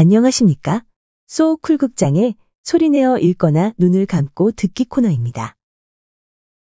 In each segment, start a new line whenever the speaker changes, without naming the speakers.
안녕하십니까? 소쿨 극장의 소리내어 읽거나 눈을 감고 듣기 코너입니다.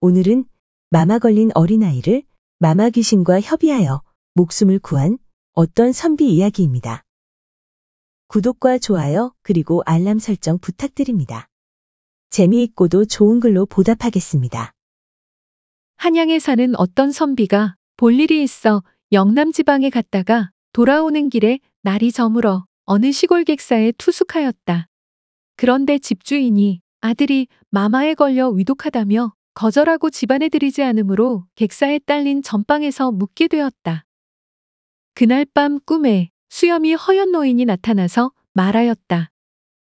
오늘은 마마 걸린 어린아이를 마마 귀신과 협의하여 목숨을 구한 어떤 선비 이야기입니다. 구독과 좋아요 그리고 알람 설정 부탁드립니다. 재미있고도 좋은 글로 보답하겠습니다.
한양에 사는 어떤 선비가 볼 일이 있어 영남 지방에 갔다가 돌아오는 길에 날이 저물어 어느 시골 객사에 투숙하였다. 그런데 집주인이 아들이 마마에 걸려 위독하다며 거절하고 집안에 들이지 않으므로 객사에 딸린 전방에서 묵게 되었다. 그날 밤 꿈에 수염이 허연 노인이 나타나서 말하였다.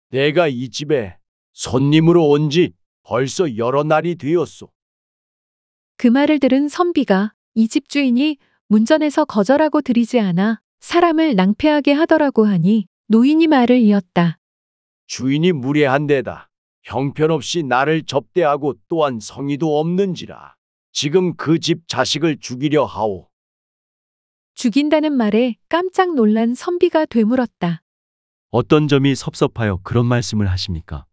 내가 이 집에 손님으로 온 지 벌써 여러 날이 되었소.
그 말을 들은 선비가 이집 주인이 문전에서 거절하고 들이지 않아 사람을 낭패하게 하더라고 하니 노인이 말을 이었다.
주인이 무례한 데다 형편없이 나를 접대하고 또한 성의도 없는지라 지금 그 집 자식을 죽이려 하오.
죽인다는 말에 깜짝 놀란 선비가 되물었다.
어떤 점이 섭섭하여 그런 말씀을 하십니까?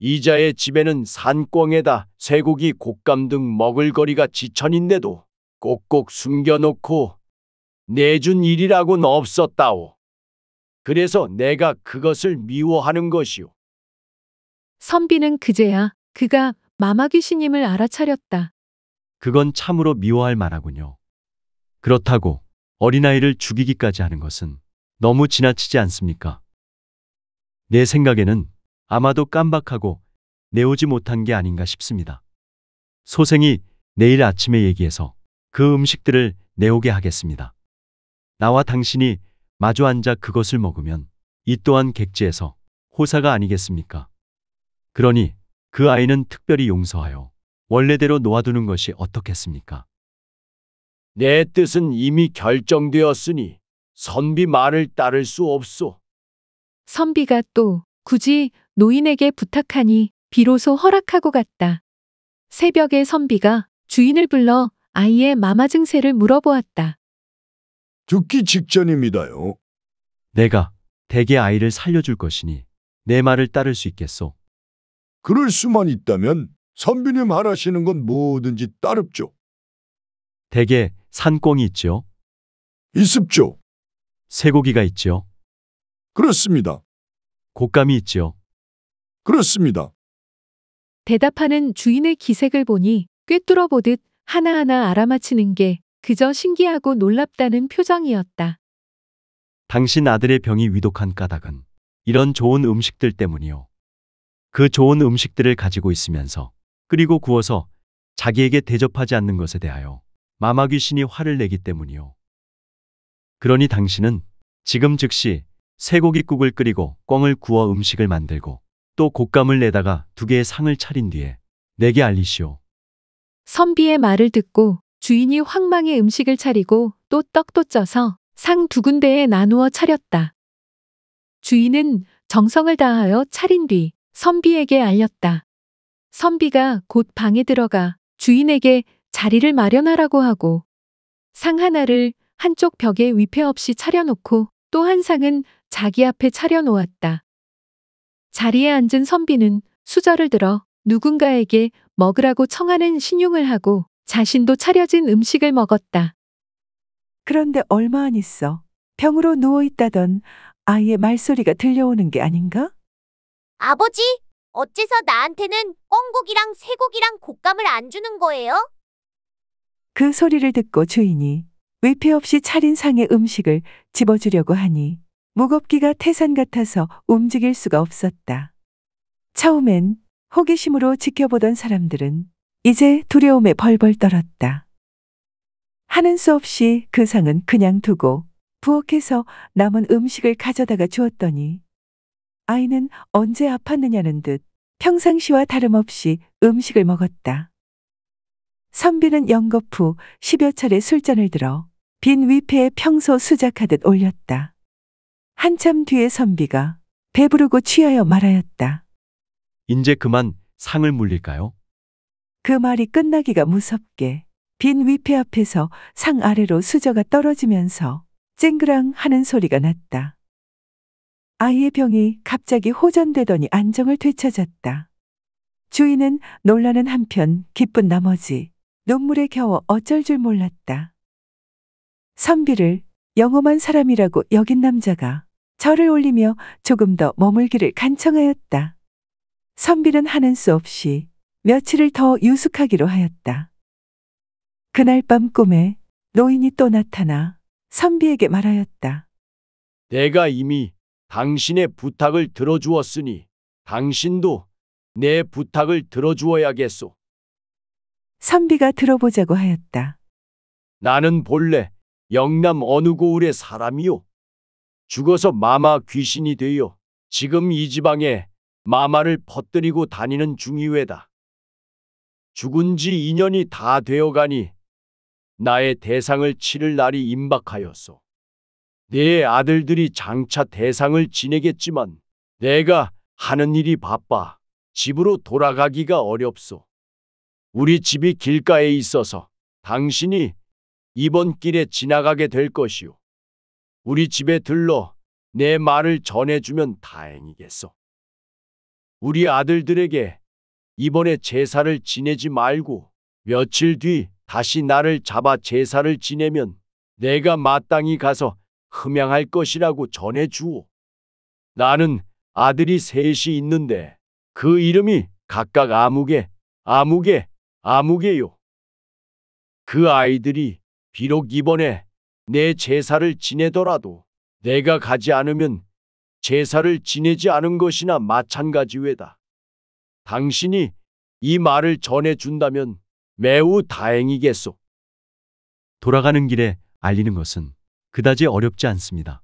이자의 집에는 산꿩에다 쇠고기 곶감 등 먹을 거리가 지천인데도 꼭꼭 숨겨놓고 내준 일이라고는 없었다오. 그래서 내가 그것을 미워하는 것이요.
선비는 그제야 그가 마마귀신임을 알아차렸다.
그건 참으로 미워할 만하군요. 그렇다고 어린아이를 죽이기까지 하는 것은 너무 지나치지 않습니까? 내 생각에는 아마도 깜박하고 내오지 못한 게 아닌가 싶습니다. 소생이 내일 아침에 얘기해서 그 음식들을 내오게 하겠습니다. 나와 당신이 마주 앉아 그것을 먹으면 이 또한 객지에서 호사가 아니겠습니까? 그러니 그 아이는 특별히 용서하여 원래대로 놓아두는 것이 어떻겠습니까? 내 뜻은 이미 결정되었으니 선비 말을 따를 수 없소.
선비가 또 굳이 노인에게 부탁하니 비로소 허락하고 갔다. 새벽에 선비가 주인을 불러 아이의 마마 증세를 물어보았다.
죽기 직전입니다요. 내가 대개 아이를 살려줄 것이니 내 말을 따를 수 있겠소. 그럴 수만 있다면 선비님 말하시는 건 뭐든지 따릅죠. 대개 산꽁이 있지 있습죠. 쇠고기가 있지 그렇습니다. 곶감이 있지 그렇습니다.
대답하는 주인의 기색을 보니 꿰뚫어 보듯 하나하나 알아맞히는 게 그저 신기하고 놀랍다는 표정이었다.
당신 아들의 병이 위독한 까닭은 이런 좋은 음식들 때문이요. 그 좋은 음식들을 가지고 있으면서 그리고 구워서 자기에게 대접하지 않는 것에 대하여 마마 귀신이 화를 내기 때문이요. 그러니 당신은 지금 즉시 쇠고기국을 끓이고 꿩을 구워 음식을 만들고 또 곶감을 내다가 두 개의 상을 차린 뒤에 내게 알리시오.
선비의 말을 듣고 주인이 황망의 음식을 차리고 또 떡도 쪄서 상 두 군데에 나누어 차렸다. 주인은 정성을 다하여 차린 뒤 선비에게 알렸다. 선비가 곧 방에 들어가 주인에게 자리를 마련하라고 하고 상 하나를 한쪽 벽에 위패 없이 차려놓고 또 한 상은 자기 앞에 차려놓았다. 자리에 앉은 선비는 수저를 들어 누군가에게 먹으라고 청하는 신용을 하고 자신도 차려진 음식을 먹었다. 그런데
얼마 안 있어. 병으로 누워있다던 아이의 말소리가 들려오는 게 아닌가?
아버지, 어째서 나한테는 꿩고기랑 쇠고기랑 곶감을 안 주는 거예요?
그 소리를 듣고 주인이 위패 없이 차린 상의 음식을 집어주려고 하니 무겁기가 태산 같아서 움직일 수가 없었다. 처음엔 호기심으로 지켜보던 사람들은 이제 두려움에 벌벌 떨었다. 하는 수 없이 그 상은 그냥 두고 부엌에서 남은 음식을 가져다가 주었더니 아이는 언제 아팠느냐는 듯 평상시와 다름없이 음식을 먹었다. 선비는 영겁 후 십여 차례 술잔을 들어 빈 위패에 평소 수작하듯 올렸다. 한참 뒤에 선비가 배부르고 취하여 말하였다.
이제 그만 상을 물릴까요?
그 말이 끝나기가 무섭게 빈 위패 앞에서 상 아래로 수저가 떨어지면서 쨍그랑 하는 소리가 났다. 아이의 병이 갑자기 호전되더니 안정을 되찾았다. 주인은 놀라는 한편 기쁜 나머지 눈물에 겨워 어쩔 줄 몰랐다. 선비를 영험한 사람이라고 여긴 남자가 절을 올리며 조금 더 머물기를 간청하였다. 선비는 하는 수 없이 며칠을 더 유숙하기로
하였다.
그날 밤 꿈에 노인이 또 나타나 선비에게 말하였다.
내가 이미 당신의 부탁을 들어주었으니 당신도 내 부탁을 들어주어야겠소.
선비가 들어보자고 하였다.
나는 본래 영남 어느 고을의 사람이요. 죽어서 마마 귀신이 되어 지금 이 지방에 마마를 퍼뜨리고 다니는 중이외다. 죽은 지 2년이 다 되어가니 나의 대상을 치를 날이 임박하였소. 내 아들들이 장차 대상을 지내겠지만 내가 하는 일이 바빠 집으로 돌아가기가 어렵소. 우리 집이 길가에 있어서 당신이 이번 길에 지나가게 될 것이오. 우리 집에 들러 내 말을 전해주면 다행이겠소. 우리 아들들에게 이번에 제사를 지내지 말고 며칠 뒤 다시 나를 잡아 제사를 지내면 내가 마땅히 가서 흠양할 것이라고 전해주오. 나는 아들이 셋이 있는데 그 이름이 각각 아무개, 아무개, 아무개요. 그 아이들이 비록 이번에 내 제사를 지내더라도 내가 가지 않으면 제사를 지내지 않은 것이나 마찬가지외다. 당신이 이 말을 전해준다면 매우 다행이겠소. 돌아가는 길에 알리는 것은 그다지 어렵지 않습니다.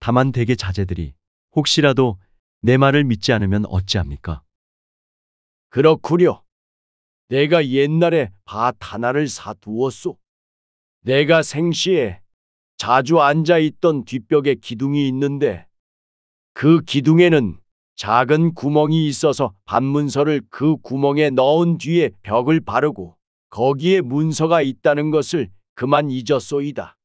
다만 대개 자제들이 혹시라도 내 말을 믿지 않으면 어찌합니까? 그렇구려. 내가 옛날에 밭 하나를 사두었소. 내가 생시에 자주 앉아있던 뒷벽에 기둥이 있는데 그 기둥에는 작은 구멍이 있어서 반문서를 그 구멍에 넣은 뒤에 벽을 바르고 거기에 문서가 있다는 것을 그만 잊었소이다.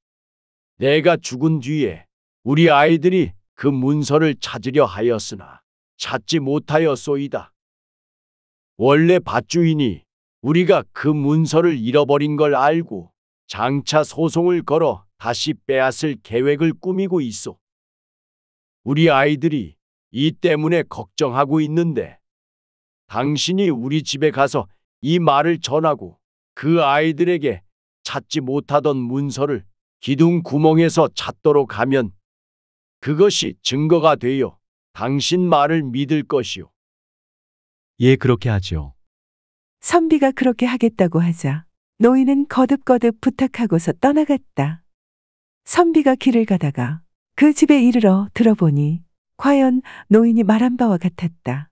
내가 죽은 뒤에 우리 아이들이 그 문서를 찾으려 하였으나 찾지 못하였소이다. 원래 밭주인이 우리가 그 문서를 잃어버린 걸 알고 장차 소송을 걸어 다시 빼앗을 계획을 꾸미고 있어. 우리 아이들이 이 때문에 걱정하고 있는데 당신이 우리 집에 가서 이 말을 전하고 그 아이들에게 찾지 못하던 문서를 기둥 구멍에서 찾도록 하면 그것이 증거가 되어 당신 말을 믿을 것이오 예, 그렇게 하지요.
선비가 그렇게 하겠다고 하자 노인은 거듭거듭 부탁하고서 떠나갔다. 선비가 길을 가다가 그 집에 이르러 들어보니 과연 노인이 말한 바와 같았다.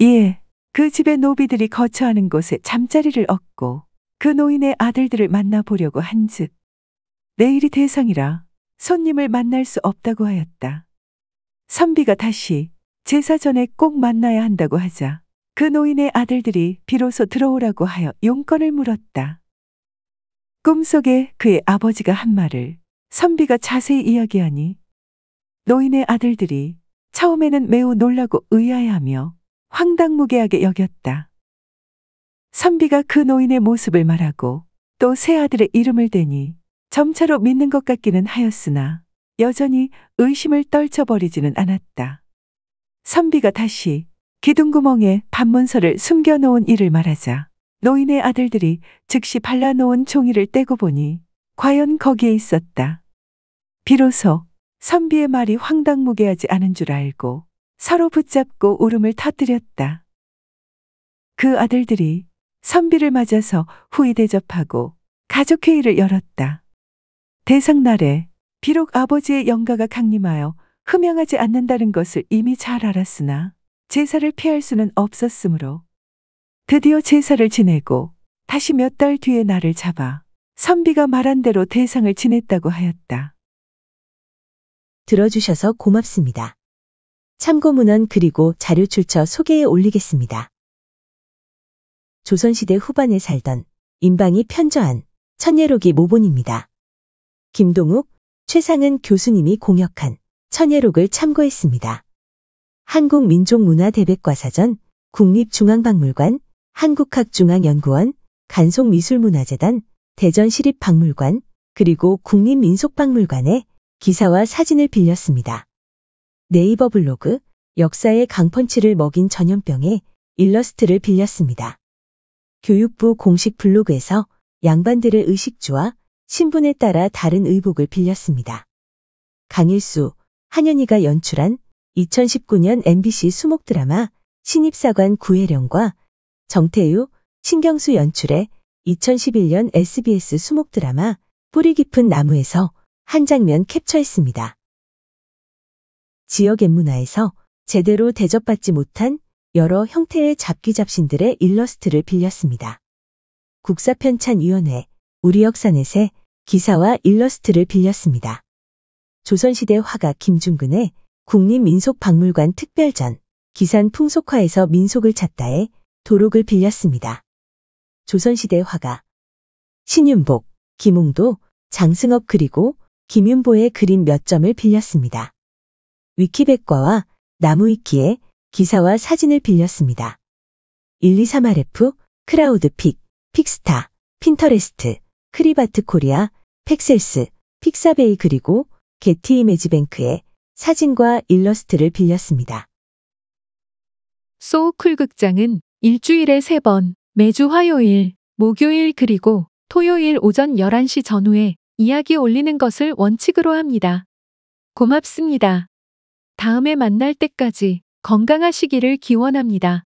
예, 그 집의 노비들이 거처하는 곳에 잠자리를 얻고 그 노인의 아들들을 만나보려고 한즉 내일이 대상이라 손님을 만날 수 없다고 하였다. 선비가 다시 제사 전에 꼭 만나야 한다고 하자 그 노인의 아들들이 비로소 들어오라고 하여 용건을 물었다. 꿈속에 그의 아버지가 한 말을 선비가 자세히 이야기하니 노인의 아들들이 처음에는 매우 놀라고 의아해하며 황당무계하게 여겼다. 선비가 그 노인의 모습을 말하고 또 새 아들의 이름을 대니 점차로 믿는 것 같기는 하였으나 여전히 의심을 떨쳐버리지는 않았다. 선비가 다시 기둥구멍에 반문서를 숨겨놓은 일을 말하자 노인의 아들들이 즉시 발라놓은 종이를 떼고 보니 과연 거기에 있었다. 비로소 선비의 말이 황당무계하지 않은 줄 알고 서로 붙잡고 울음을 터뜨렸다. 그 아들들이 선비를 맞아서 후이 대접하고 가족회의를 열었다. 대상날에 비록 아버지의 영가가 강림하여 흠명하지 않는다는 것을 이미 잘 알았으나 제사를 피할 수는 없었으므로 드디어 제사를 지내고 다시 몇 달 뒤에 날을 잡아 선비가 말한 대로 대상을 지냈다고
하였다. 들어주셔서 고맙습니다. 참고문헌 그리고 자료출처 소개에 올리겠습니다. 조선시대 후반에 살던 인방이 편저한 천예록이 모본입니다. 김동욱, 최상은 교수님이 공역한 천예록을 참고했습니다. 한국민족문화대백과사전, 국립중앙박물관, 한국학중앙연구원, 간송미술문화재단, 대전시립박물관, 그리고 국립민속박물관에 기사와 사진을 빌렸습니다. 네이버 블로그 역사의 강펀치를 먹인 전염병에 일러스트를 빌렸습니다. 교육부 공식 블로그에서 양반들의 의식주와 신분에 따라 다른 의복을 빌렸습니다. 강일수, 한현희가 연출한 2019년 MBC 수목 드라마 신입사관 구혜령과 정태유, 신경수 연출의 2011년 SBS 수목 드라마 뿌리 깊은 나무에서 한 장면 캡처했습니다. 지역 앱문화에서 제대로 대접받지 못한 여러 형태의 잡기잡신들의 일러스트를 빌렸습니다. 국사편찬위원회 우리 역사넷에 기사와 일러스트를 빌렸습니다. 조선시대 화가 김중근의 국립민속박물관 특별전 기산 풍속화에서 민속을 찾다에 도록을 빌렸습니다. 조선시대 화가 신윤복, 김홍도, 장승업 그리고 김윤보의 그림 몇 점을 빌렸습니다. 위키백과와 나무위키에 기사와 사진을 빌렸습니다. 1238F, 크라우드픽, 픽스타, 핀터레스트, 크리바트 코리아, 팩셀스, 픽사베이 그리고 게티 이미지뱅크에 사진과 일러스트를 빌렸습니다.
소우쿨 극장은 일주일에 세번 매주 화요일, 목요일 그리고 토요일 오전 11시 전후에 이야기 올리는 것을 원칙으로 합니다. 고맙습니다. 다음에 만날 때까지
건강하시기를 기원합니다.